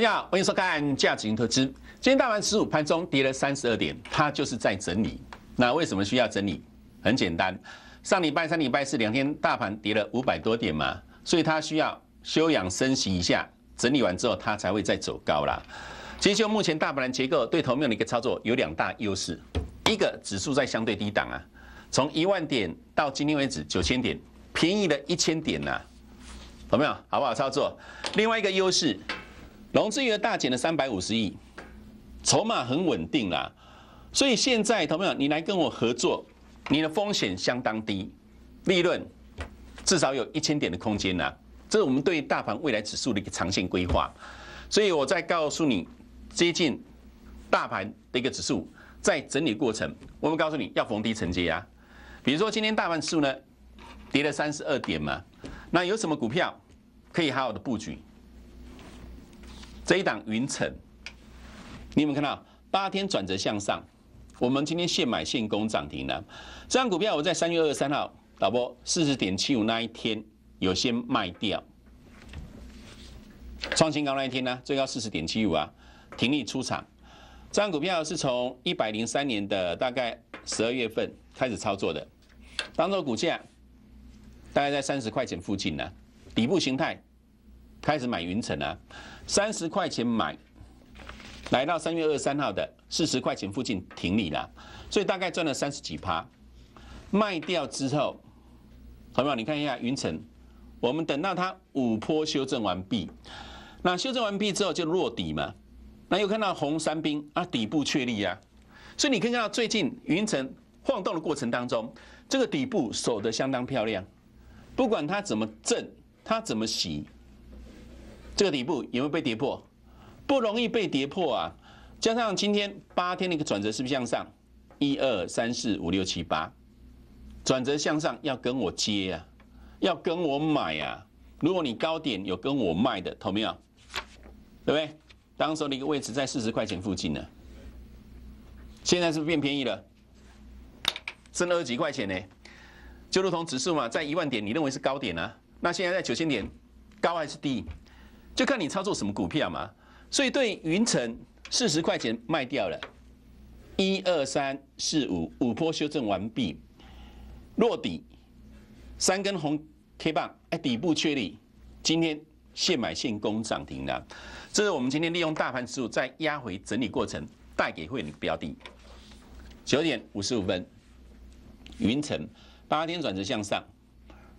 大家好，欢迎收看《价值型投资》。今天大盘十五盘中跌了三十二点，它就是在整理。那为什么需要整理？很简单，上礼拜、三礼拜四两天大盘跌了五百多点嘛，所以它需要休养生息一下。整理完之后，它才会再走高了。其实就目前大盘的结构对头面的一个操作有两大优势：一个指数在相对低档啊，从一万点到今天为止九千点，便宜了一千点呐，有没有？好不好操作？另外一个优势。融资余额大减了三百五十亿，筹码很稳定啦，所以现在，朋友你来跟我合作，你的风险相当低，利润至少有一千点的空间呐。这是我们对大盘未来指数的一个长线规划。所以，我再告诉你，接近大盘的一个指数在整理过程，我们告诉你要逢低承接啊。比如说，今天大盘指数呢跌了三十二点嘛，那有什么股票可以好好的布局？这一档云层，你有没有看到？八天转折向上，我们今天现买现供涨停了。这张股票我在三月二十三号，老播四十点七五那一天有先卖掉。创新高那一天呢，最高四十点七五啊，停利出场。这张股票是从一百零三年的大概十二月份开始操作的，当做股价大概在三十块钱附近呢，底部形态开始买云层啊。三十块钱买，来到三月二十三号的四十块钱附近停你了，所以大概赚了三十几趴。卖掉之后，好不好？你看一下云层，我们等到它五波修正完毕，那修正完毕之后就落底嘛。那又看到红三兵啊，底部确立呀。所以你可以看到最近云层晃动的过程当中，这个底部守得相当漂亮，不管它怎么震，它怎么洗。这个底部有没有被跌破？不容易被跌破啊！加上今天八天的一个转折是不是向上？一二三四五六七八，转折向上要跟我接啊，要跟我买啊！如果你高点有跟我卖的，投没有？对不对？当时候的一个位置在四十块钱附近呢，现在是不是变便宜了，升二几块钱呢？就如同指数嘛，在一万点你认为是高点啊，那现在在九千点，高还是低？就看你操作什么股票嘛，所以对云城四十块钱卖掉了，一二三四五五波修正完毕，落底三根红 K 棒，哎底部确立，今天现买现供涨停了，这是我们今天利用大盘指数再压回整理过程带给会员的标的。九点五十五分，云城八天转折向上，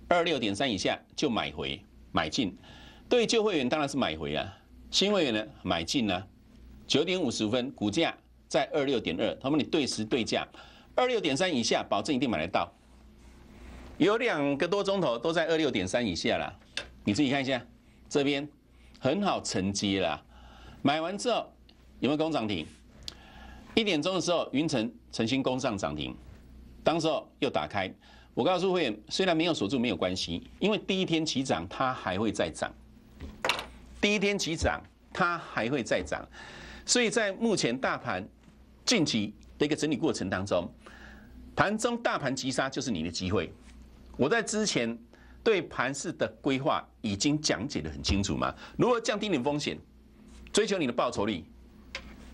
二六点三以下就买回买进。对旧会员当然是买回啊，新会员呢买进呢。九点五十分，股价在二六点二，他们你对时对价，二六点三以下，保证一定买得到。有两个多钟头都在二六点三以下了，你自己看一下，这边很好承接了。买完之后有没有攻涨停？一点钟的时候，云城重新攻上涨停，当时候又打开。我告诉会员，虽然没有锁住没有关系，因为第一天起涨，它还会再涨。第一天起涨，它还会再涨，所以在目前大盘近期的一个整理过程当中，盘中大盘急杀就是你的机会。我在之前对盘市的规划已经讲解的很清楚嘛，如何降低你的风险，追求你的报酬率。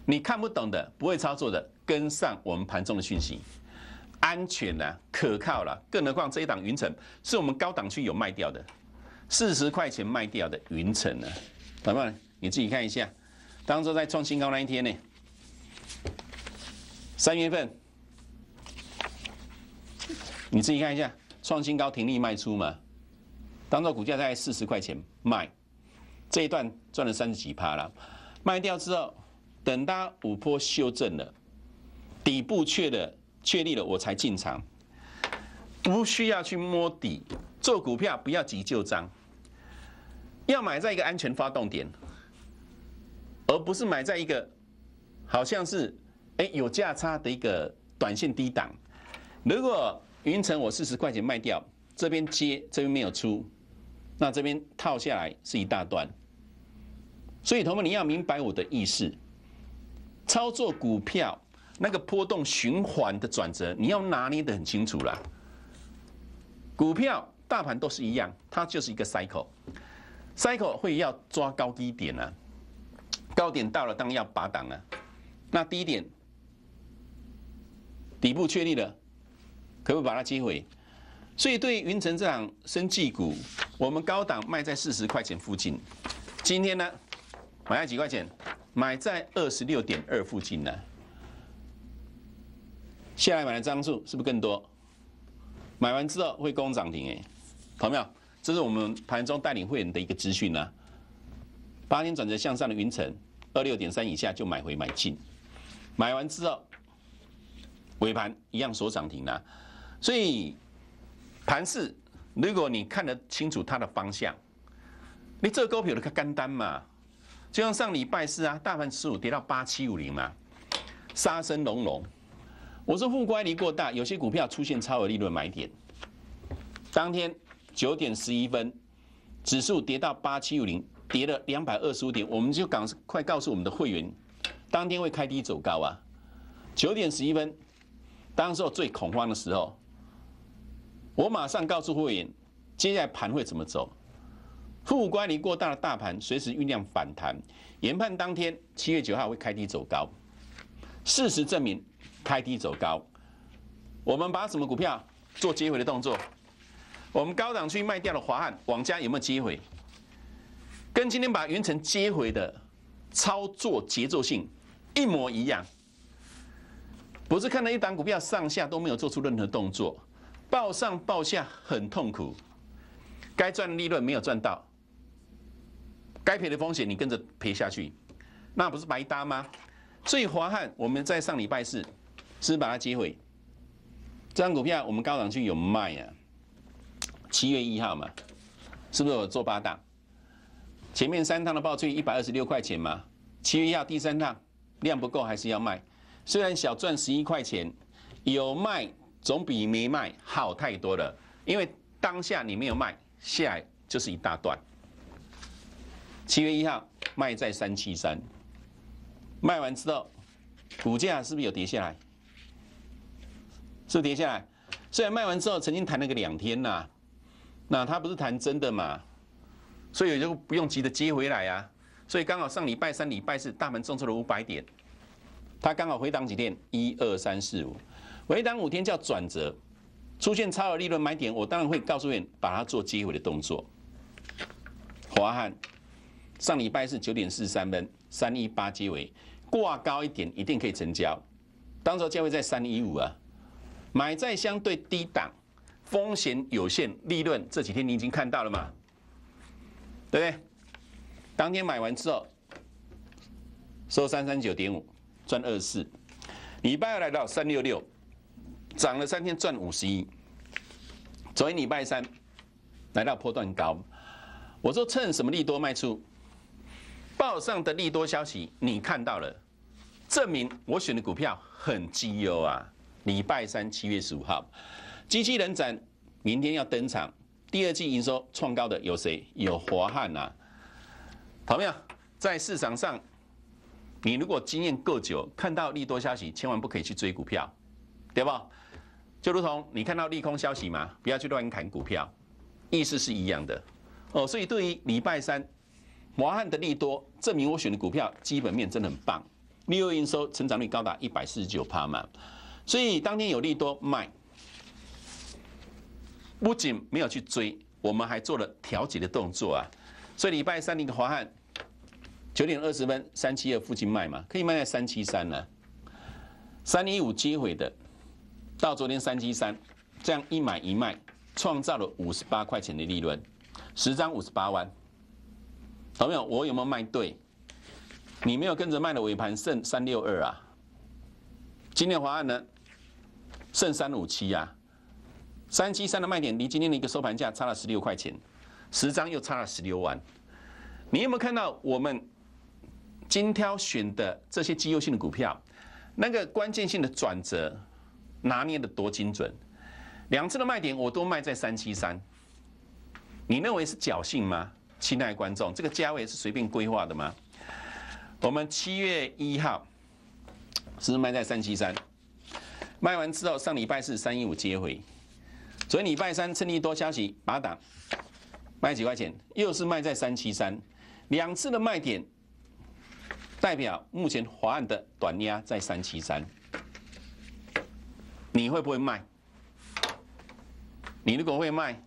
你看不懂的，不会操作的，跟上我们盘中的讯息，安全了，可靠了。更何况这一档云层是我们高档区有卖掉的，四十块钱卖掉的云层呢。来嘛，你自己看一下，当初在创新高那一天呢，三月份，你自己看一下，创新高停利卖出嘛，当初股价在四十块钱卖，这一段赚了三十几趴了，卖掉之后，等它五波修正了，底部确了确立了，我才进场，不需要去摸底，做股票不要急就涨。要买在一个安全发动点，而不是买在一个好像是哎有价差的一个短线低档。如果云层我四十块钱卖掉，这边接这边没有出，那这边套下来是一大段。所以，同学们，你要明白我的意思。操作股票那个波动循环的转折，你要拿捏的很清楚了。股票、大盘都是一样，它就是一个 cycle。cycle 会要抓高低点啊，高点到了当然要拔档啊，那低点底部确立了，可不可以把它接回？所以对云层这样升技股，我们高档卖在四十块钱附近，今天呢买在几块钱？买在二十六点二附近呢，下来买的张数是不是更多？买完之后会攻涨停哎，好没有？这是我们盘中带领会员的一个资讯呢。八天转折向上的云层，二六点三以下就买回买进，买完之后尾盘一样收涨停啦。所以盘市，如果你看得清楚它的方向，你这高票的干单嘛，就像上礼拜四啊，大盘十五跌到八七五零嘛，杀声隆隆。我说负乖离过大，有些股票出现超额利润买点，当天。九点十一分，指数跌到八七五零，跌了两百二十五点，我们就赶快告诉我们的会员，当天会开低走高啊。九点十一分，当时我最恐慌的时候，我马上告诉会员，接下来盘会怎么走，负乖离过大的大盘随时酝酿反弹，研判当天七月九号会开低走高。事实证明，开低走高，我们把什么股票做接回的动作？我们高档区卖掉了华汉，往家有没有接回？跟今天把云城接回的操作节奏性一模一样。不是看到一档股票上下都没有做出任何动作，抱上抱下很痛苦，该赚利润没有赚到，该赔的风险你跟着赔下去，那不是白搭吗？所以华汉我们在上礼拜四是把它接回，这张股票我们高档区有卖啊。七月一号嘛，是不是我做八档？前面三趟的报出一百二十六块钱嘛。七月一号第三趟量不够，还是要卖。虽然小赚十一块钱，有卖总比没卖好太多了。因为当下你没有卖，下来就是一大段。七月一号卖在三七三，卖完之后股价是不是有跌下来？是跌下来。虽然卖完之后曾经谈了个两天呐。那他不是谈真的嘛，所以也就不用急着接回来啊。所以刚好上礼拜三、礼拜四大门冲出了五百点，他刚好回档几天，一二三四五，回档五天叫转折，出现超额利润买点，我当然会告诉你把它做接回的动作。华汉上礼拜是九点四十三分三一八接回，挂高一点一定可以成交，当时价位在三一五啊，买在相对低档。风险有限，利润这几天你已经看到了嘛？对不对？当天买完之后收三三九点五，赚二四。礼拜二来到三六六，涨了三天赚五十一。昨天礼拜三来到破段高，我说趁什么利多卖出。报上的利多消息你看到了，证明我选的股票很机优啊！礼拜三七月十五号。机器人展明天要登场，第二季营收创高的有谁？有华汉呐，朋友，在市场上，你如果经验够久，看到利多消息，千万不可以去追股票，对不？就如同你看到利空消息嘛，不要去乱砍股票，意思是一样的哦。所以对于礼拜三华汉的利多，证明我选的股票基本面真的很棒，利润营收成长率高达一百四十九趴嘛，所以当天有利多卖。不仅没有去追，我们还做了调节的动作啊！所以礼拜三，你的华汉九点二十分三七二附近卖嘛，可以卖在三七三呢。三一五接回的，到昨天三七三，这样一买一卖，创造了五十八块钱的利润，十张五十八万。有没有？我有没有卖对？你没有跟着卖的尾盘剩三六二啊。今天华汉呢，剩三五七呀。三七三的卖点离今天的一个收盘价差了十六块钱，十张又差了十六万。你有没有看到我们精挑选的这些绩优性的股票，那个关键性的转折拿捏的多精准？两次的卖点我都卖在三七三，你认为是侥幸吗？亲爱的观众，这个价位是随便规划的吗？我们七月一号是卖在三七三，卖完之后上礼拜是三一五接回。所以你拜三趁利多消息，把它打卖几块钱，又是卖在三七三，两次的卖点代表目前华岸的短压在三七三，你会不会卖？你如果会卖，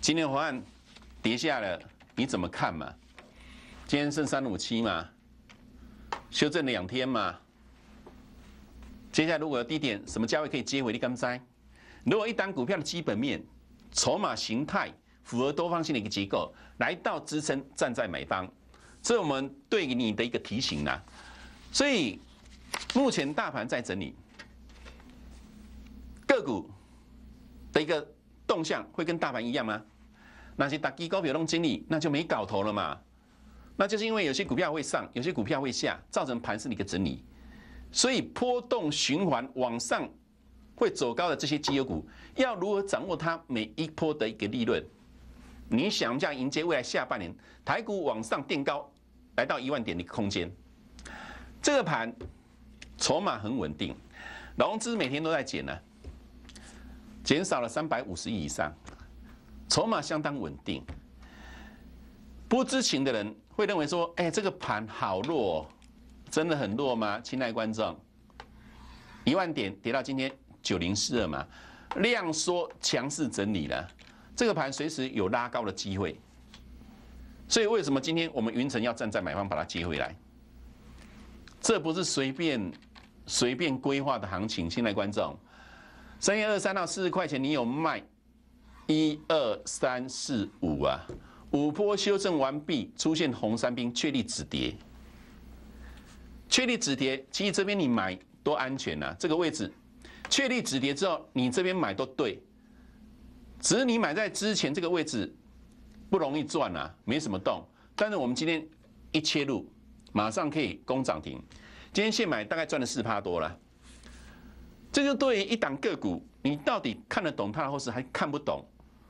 今天华岸跌下了，你怎么看嘛？今天剩三五七嘛，修正两天嘛，接下来如果低点，什么价位可以接回？你敢猜？如果一单股票的基本面、筹码形态符合多方性的一个结构，来到支撑，站在买方，这是我们对你的一个提醒呐。所以，目前大盘在整理，个股的一个动向会跟大盘一样吗？那些打低高波动精理，那就没搞头了嘛。那就是因为有些股票会上，有些股票会下，造成盘市的一个整理，所以波动循环往上。会走高的这些基油股，要如何掌握它每一波的一个利润？你想这样迎接未来下半年台股往上垫高，来到一万点的一个空间？这个盘筹码很稳定，融资每天都在减呢，减少了三百五十亿以上，筹码相当稳定。不知情的人会认为说，哎，这个盘好弱，哦，真的很弱吗？亲爱观众，一万点跌到今天。九零四二嘛，量缩强势整理了，这个盘随时有拉高的机会，所以为什么今天我们云城要站在买方把它接回来？这不是随便随便规划的行情。现在观众，三月二三到四十块钱，你有卖一二三四五啊？五波修正完毕，出现红三兵，确立止跌，确立止跌，其实这边你买多安全呐？这个位置。确立止跌之后，你这边买都对，只是你买在之前这个位置不容易赚啊，没什么动。但是我们今天一切入，马上可以攻涨停。今天现买大概赚了四趴多了，这就对于一档个股，你到底看得懂它或是还看不懂，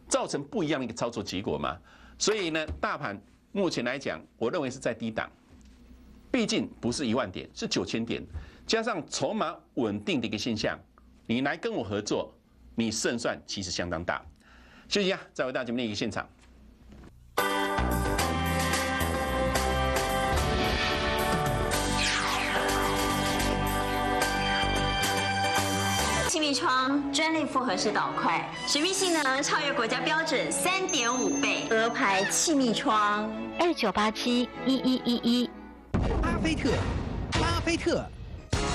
造成不一样的一个操作结果嘛？所以呢，大盘目前来讲，我认为是在低档，毕竟不是一万点，是九千点，加上筹码稳定的一个现象。你来跟我合作，你胜算其实相当大。休息啊，再回到节目一个现场。气密窗专利复合式导块，水密性能超越国家标准三点五倍。鹅牌气密窗二九八七一一一一。巴菲特，巴菲特。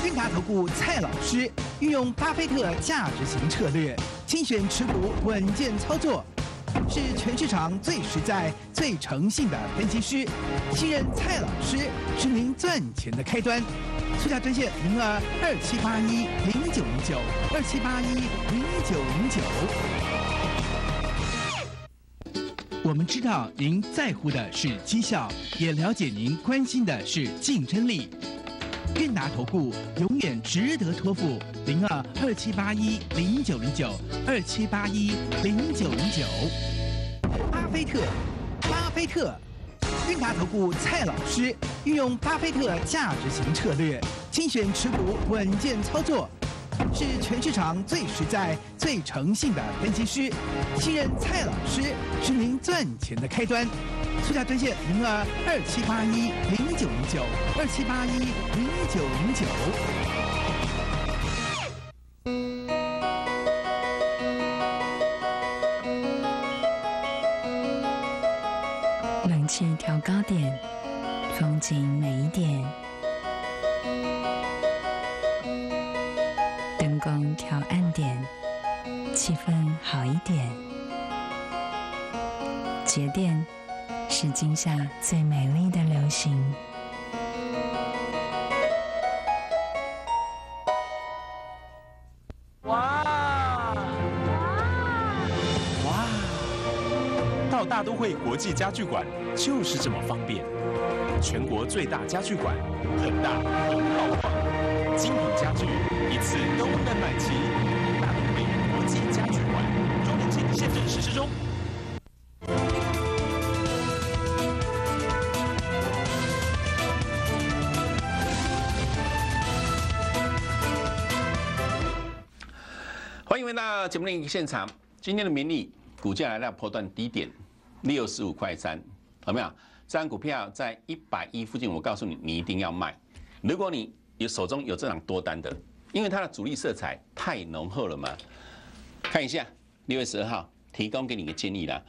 韵达投顾蔡老师运用巴菲特价值型策略，精选持股稳健操作，是全市场最实在、最诚信的分析师。信任蔡老师是您赚钱的开端。速价专线零二二七八一零九零九二七八一零九零九。我们知道您在乎的是绩效，也了解您关心的是竞争力。韵达投顾永远值得托付，零二二七八一零九零九二七八一零九零九。巴菲特，巴菲特，韵达投顾蔡老师运用巴菲特价值型策略，精选持股稳健操作，是全市场最实在、最诚信的分析师。信任蔡老师是您赚钱的开端。速驾专线零二二七八一零九零九二七八一零九零九。冷气调高点，风景美一点，灯光调暗点，气氛好一点，节电。是今夏最美丽的流行。哇哇哇！到大都会国际家具馆就是这么方便，全国最大家具馆，很大很好逛，精品家具一次都不能买齐。大都会国际家具馆周年庆现正实施中。到节目另一现场，今天的名利股价来到破段低点，六十五块三，有没有？这张股票在一百一附近，我告诉你，你一定要卖。如果你有手中有这档多单的，因为它的主力色彩太浓厚了嘛。看一下六月十二号，提供给你的个建议啦。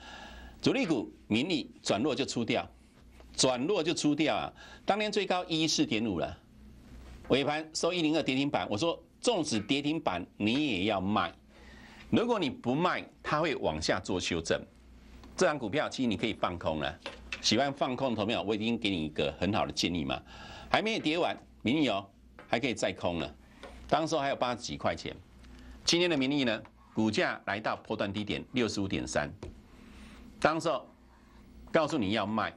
主力股名利转弱就出掉，转弱就出掉啊！当年最高一四点五了，尾盘收一零二跌停板。我说，纵使跌停板，你也要卖。如果你不卖，它会往下做修正。这张股票其实你可以放空了。喜欢放空的朋友我已经给你一个很好的建议嘛。还没有跌完，民利哦，还可以再空了。当时还有八十几块钱。今天的名利呢，股价来到破断低点六十五点三。当时告诉你要卖，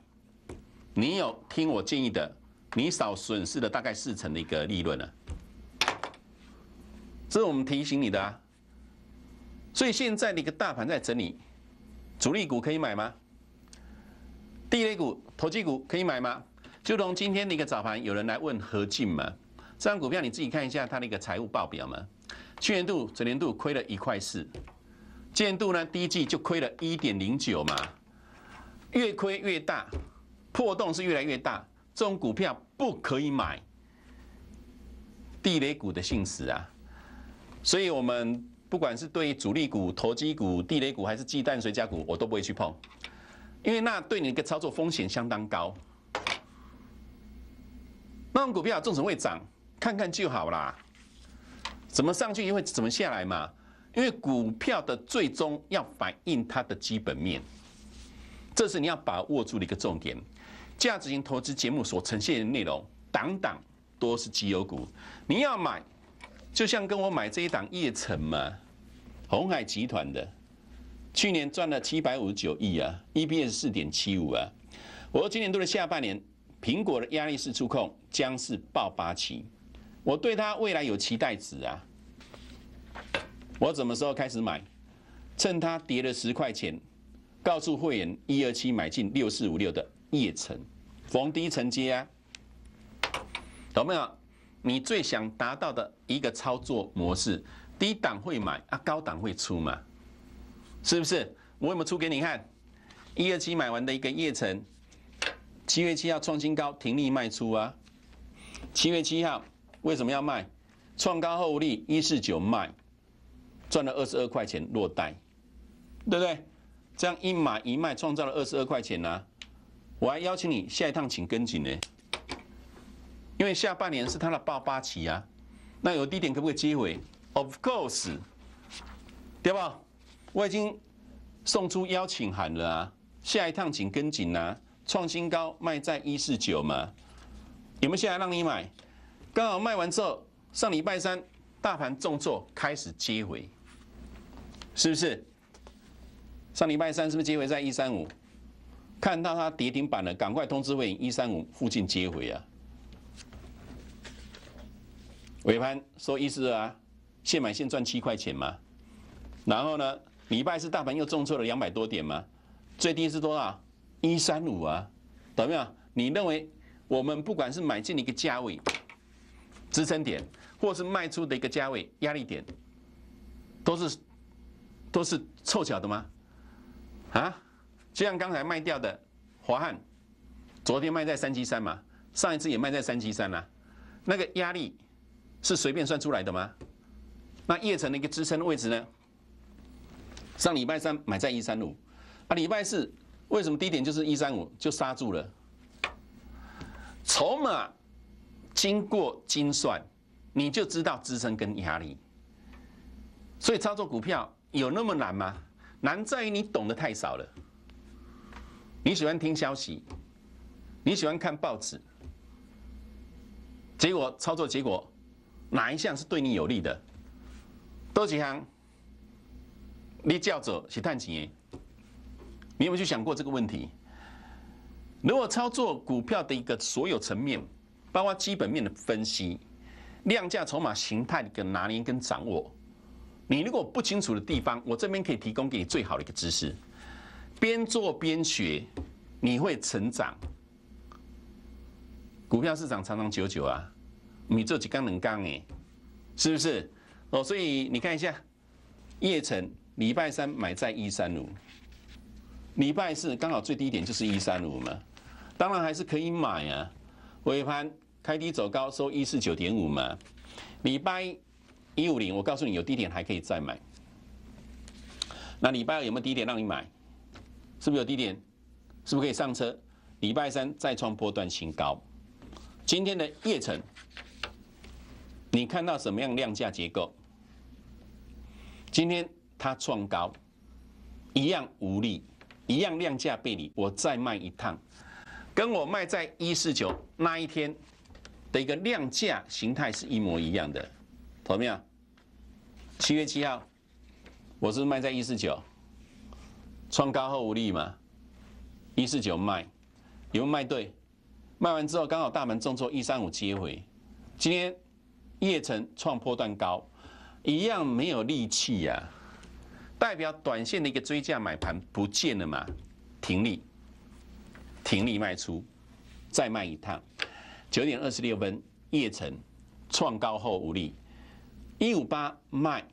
你有听我建议的，你少损失了大概四成的一个利润了。这是我们提醒你的啊。所以现在的一个大盘在整理，主力股可以买吗？地雷股、投机股可以买吗？就从今天的一个早盘，有人来问何进嘛？这张股票你自己看一下，它的一个财务报表嘛，去年度整年度亏了一块四，今年度呢第一季就亏了一点零九嘛，越亏越大，破洞是越来越大，这种股票不可以买，地雷股的性质啊，所以我们。不管是对于主力股、投机股、地雷股，还是鸡蛋水加股，我都不会去碰，因为那对你一个操作风险相当高。那种股票总是会涨，看看就好啦。怎么上去，因为怎么下来嘛？因为股票的最终要反映它的基本面，这是你要把握住的一个重点。价值型投资节目所呈现的内容，档档多是绩优股，你要买，就像跟我买这一档叶城嘛。红海集团的去年赚了七百五十九亿啊，E B S 四点七五啊。我说今年度的下半年，苹果的压力式触控将是爆发期，我对它未来有期待值啊。我什么时候开始买？趁它跌了十块钱，告诉会员一二七买进六四五六的叶城逢低承接啊，懂没有？你最想达到的一个操作模式。低档会买啊，高档会出嘛，是不是？我有没有出给你看？一二七买完的一个叶城，七月七号创新高，停利卖出啊。七月七号为什么要卖？创高后利一四九卖，赚了二十二块钱落袋，对不对？这样一买一卖，创造了二十二块钱啊。我还邀请你下一趟请跟紧呢，因为下半年是他的爆发期啊。那有低点可不可以接回？Of course，对吧？我已经送出邀请函了啊！下一趟请跟紧啊！创新高卖在一四九嘛，有没有？下来让你买，刚好卖完之后，上礼拜三大盘重挫，开始接回，是不是？上礼拜三是不是接回在一三五？看到它跌停板了，赶快通知会一三五附近接回啊！尾盘说意思啊。现买现赚七块钱吗？然后呢？礼拜四大盘又重挫了两百多点吗？最低是多少？一三五啊，懂没有？你认为我们不管是买进的一个价位支撑点，或是卖出的一个价位压力点，都是都是凑巧的吗？啊？就像刚才卖掉的华汉，昨天卖在三七三嘛，上一次也卖在三七三啦，那个压力是随便算出来的吗？那叶城的一个支撑的位置呢？上礼拜三买在一三五，那礼拜四为什么低点就是一三五就刹住了？筹码经过精算，你就知道支撑跟压力。所以操作股票有那么难吗？难在于你懂得太少了。你喜欢听消息，你喜欢看报纸，结果操作结果哪一项是对你有利的？多启行，你叫做是探钱，你有没有去想过这个问题？如果操作股票的一个所有层面，包括基本面的分析、量价、筹码、形态的一个拿捏跟掌握，你如果不清楚的地方，我这边可以提供给你最好的一个知识，边做边学，你会成长。股票市场长长久久啊，你做几缸能干哎，是不是？哦，所以你看一下，叶城礼拜三买在一三五，礼拜四刚好最低点就是一三五嘛，当然还是可以买啊。尾盘开低走高收一四九点五嘛，礼拜一五零，我告诉你有低点还可以再买。那礼拜二有没有低点让你买？是不是有低点？是不是可以上车？礼拜三再创波段新高。今天的夜城。你看到什么样量价结构？今天它创高，一样无力，一样量价背离。我再卖一趟，跟我卖在一四九那一天的一个量价形态是一模一样的。怎么样？七月七号，我是卖在一四九，创高后无力嘛？一四九卖，有没有卖对？卖完之后刚好大门重挫一三五接回，今天。叶城创破断高，一样没有力气呀，代表短线的一个追价买盘不见了嘛，停利，停利卖出，再卖一趟。九点二十六分，叶城创高后无力，一五八卖。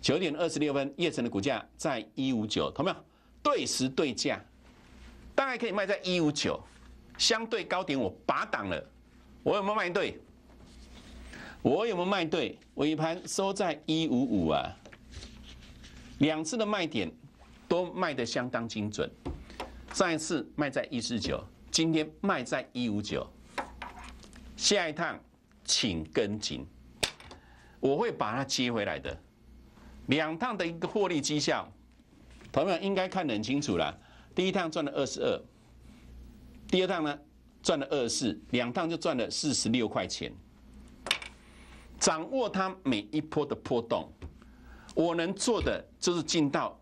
九点二十六分，叶城的股价在一五九，同没有？对时对价，大概可以卖在一五九，相对高点我拔档了，我有没有卖对？我有没有卖对？尾盘收在一五五啊，两次的卖点都卖得相当精准。上一次卖在一四九，今天卖在一五九，下一趟请跟紧，我会把它接回来的。两趟的一个获利绩效，朋友们应该看得很清楚了。第一趟赚了二十二，第二趟呢赚了二十四，两趟就赚了四十六块钱。掌握它每一波的波动，我能做的就是尽到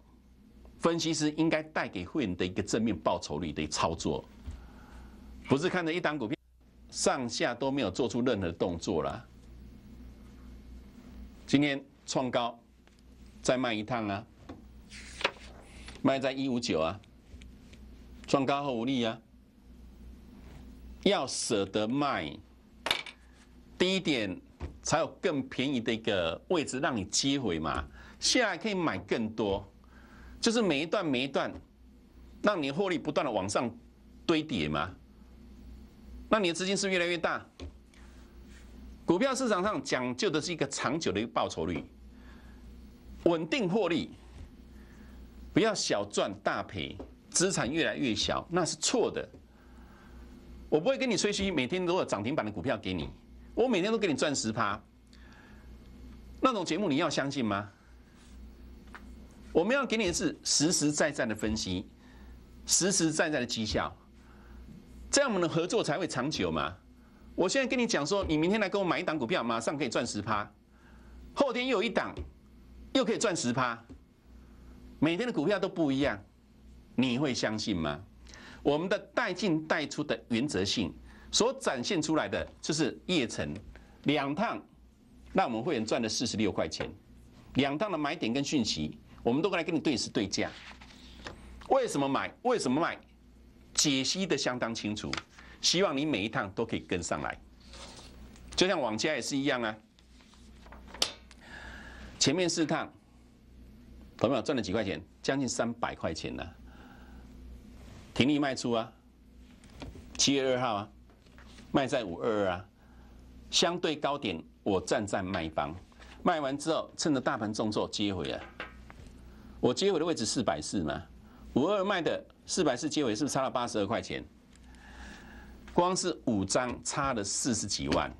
分析师应该带给会员的一个正面报酬率的操作，不是看着一档股票上下都没有做出任何动作了。今天创高，再卖一趟啊，卖在一五九啊，创高后无力啊，要舍得卖，一点。才有更便宜的一个位置让你接回嘛，现在可以买更多，就是每一段每一段，让你获利不断的往上堆叠嘛，那你的资金是越来越大。股票市场上讲究的是一个长久的一个报酬率，稳定获利，不要小赚大赔，资产越来越小，那是错的。我不会跟你吹嘘，每天都有涨停板的股票给你。我每天都给你赚十趴，那种节目你要相信吗？我们要给你的是实实在在的分析，实实在在的绩效，这样我们的合作才会长久嘛。我现在跟你讲说，你明天来跟我买一档股票，马上可以赚十趴，后天又一档，又可以赚十趴，每天的股票都不一样，你会相信吗？我们的带进带出的原则性。所展现出来的就是叶城两趟，那我们会员赚了四十六块钱，两趟的买点跟讯息，我们都来跟你对是对价。为什么买？为什么卖？解析的相当清楚。希望你每一趟都可以跟上来，就像往家也是一样啊。前面四趟，朋友赚了几块钱？将近三百块钱呢。停利卖出啊，七月二号啊。卖在五二二啊，相对高点，我站在卖方，卖完之后，趁着大盘重挫接回了，我接回的位置四百四嘛，五二卖的四百四接回，是不是差了八十二块钱？光是五张差了四十几万，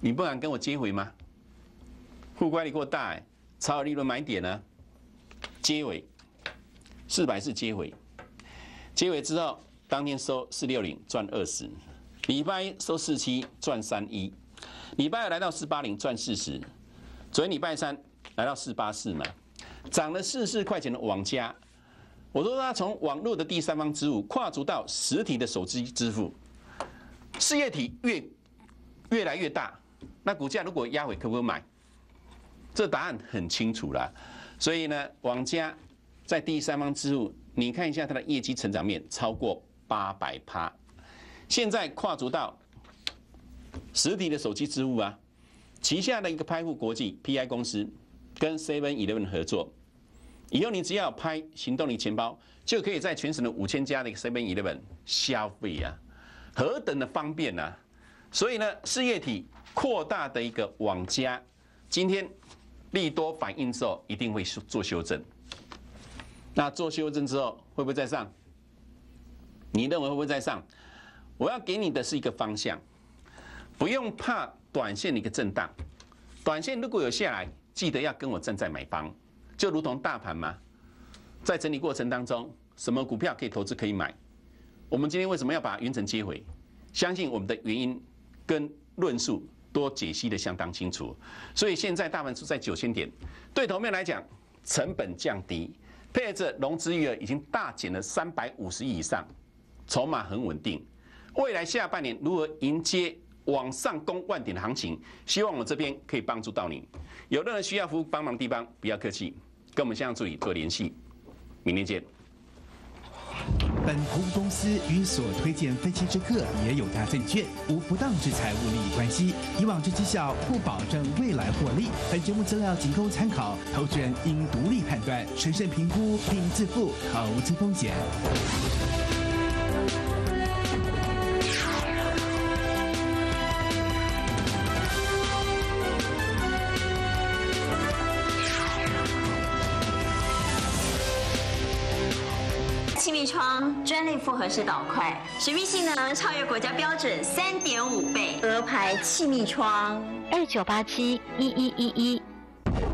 你不敢跟我接回吗？护乖力过大，才有利润买点呢。接回四百四接回，接回之后当天收四六零赚二十。礼拜一收四七赚三一，礼拜二来到四八零赚四十，昨天礼拜三来到四八四嘛，涨了四四块钱的网加，我说他从网络的第三方支付跨足到实体的手机支付，事业体越越来越大，那股价如果压回可不可以买？这答案很清楚了，所以呢，网加在第三方支付，你看一下它的业绩成长面超过八百趴。现在跨足到实体的手机支付啊，旗下的一个拍付国际 （PI） 公司跟 Seven Eleven 合作，以后你只要拍行动型钱包，就可以在全省的五千家的一个 Seven Eleven 消费啊，何等的方便啊！所以呢，事业体扩大的一个网加，今天利多反应之后一定会做修正，那做修正之后会不会再上？你认为会不会再上？我要给你的是一个方向，不用怕短线的一个震荡。短线如果有下来，记得要跟我正在买方，就如同大盘嘛，在整理过程当中，什么股票可以投资可以买。我们今天为什么要把云城接回？相信我们的原因跟论述都解析的相当清楚。所以现在大盘处在九千点，对头面来讲，成本降低，配合着融资余额已经大减了三百五十亿以上，筹码很稳定。未来下半年如何迎接往上攻万点的行情？希望我这边可以帮助到你。有任何需要服务帮忙的地方，不要客气，跟我们向助理做联系。明天见。本服资公司与所推荐分析之客也有大证券无不当之财务利益关系，以往之绩效不保证未来获利。本节目资料仅供参考，投资人应独立判断、审慎评估并自负投资风险。复合式导块，神秘性能超越国家标准三点五倍，鹅牌气密窗二九八七一一一一，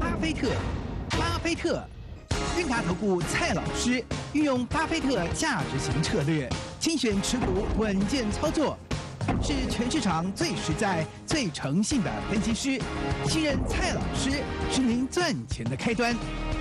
巴菲特，巴菲特，韵达投顾蔡老师运用巴菲特价值型策略，精选持股稳健操作，是全市场最实在、最诚信的分析师，信任蔡老师是您赚钱的开端。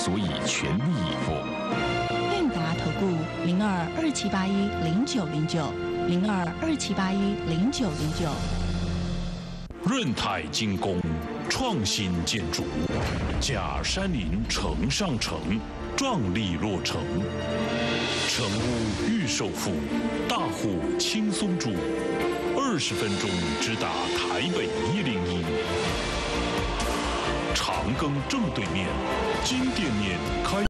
所以全力以赴。韵达投顾零二二七八一零九零九零二二七八一零九零九。润泰精工，创新建筑，假山林城上城，壮丽落成。成屋预售付，大户轻松住，二十分钟直达台北一零一。更正对面，金店面开。